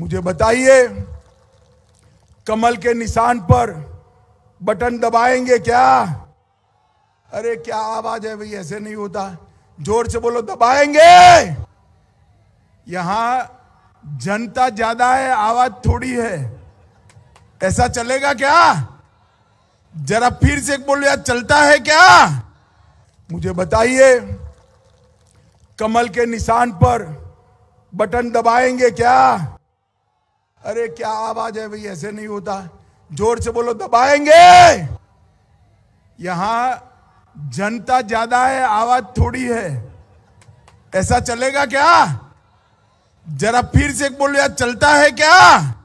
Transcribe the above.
मुझे बताइए कमल के निशान पर बटन दबाएंगे क्या अरे क्या आवाज है भाई ऐसे नहीं होता जोर से बोलो दबाएंगे यहां जनता ज्यादा है आवाज थोड़ी है ऐसा चलेगा क्या जरा फिर से बोलो यार चलता है क्या मुझे बताइए कमल के निशान पर बटन दबाएंगे क्या अरे क्या आवाज है भाई ऐसे नहीं होता जोर से बोलो दबाएंगे यहां जनता ज्यादा है आवाज थोड़ी है ऐसा चलेगा क्या जरा फिर से बोलो यार चलता है क्या